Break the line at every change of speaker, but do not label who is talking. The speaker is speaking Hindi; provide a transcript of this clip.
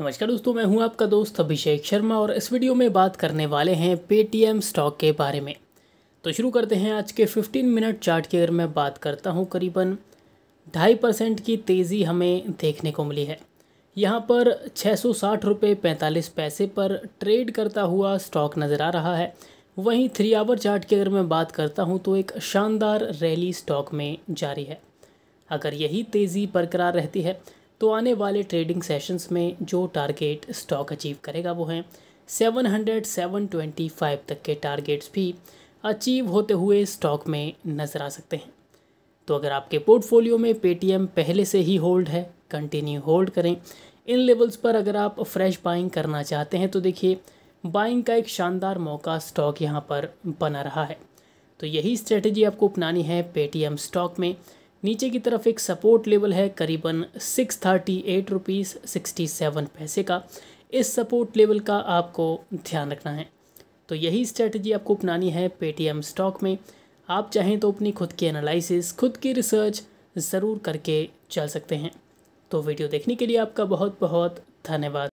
नमस्कार दोस्तों मैं हूं आपका दोस्त अभिषेक शर्मा और इस वीडियो में बात करने वाले हैं पेटीएम स्टॉक के बारे में तो शुरू करते हैं आज के 15 मिनट चार्ट की अगर मैं बात करता हूं करीबन ढाई परसेंट की तेज़ी हमें देखने को मिली है यहाँ पर छः सौ साठ रुपये पैंतालीस पैसे पर ट्रेड करता हुआ स्टॉक नज़र आ रहा है वहीं थ्री आवर चार्ट की अगर मैं बात करता हूँ तो एक शानदार रैली स्टॉक में जारी है अगर यही तेज़ी बरकरार रहती है तो आने वाले ट्रेडिंग सेशंस में जो टारगेट स्टॉक अचीव करेगा वो है 700 725 तक के टारगेट्स भी अचीव होते हुए स्टॉक में नज़र आ सकते हैं तो अगर आपके पोर्टफोलियो में पेटीएम पहले से ही होल्ड है कंटिन्यू होल्ड करें इन लेवल्स पर अगर आप फ्रेश बाइंग करना चाहते हैं तो देखिए बाइंग का एक शानदार मौका स्टॉक यहाँ पर बना रहा है तो यही स्ट्रेटजी आपको अपनानी है पेटीएम स्टॉक में नीचे की तरफ एक सपोर्ट लेवल है करीबन six thirty eight rupees sixty seven पैसे का इस सपोर्ट लेवल का आपको ध्यान रखना है तो यही स्ट्रेटजी आपको अपनानी है पेटीएम स्टॉक में आप चाहें तो अपनी खुद की एनालिसिस खुद की रिसर्च ज़रूर करके चल सकते हैं तो वीडियो देखने के लिए आपका बहुत बहुत धन्यवाद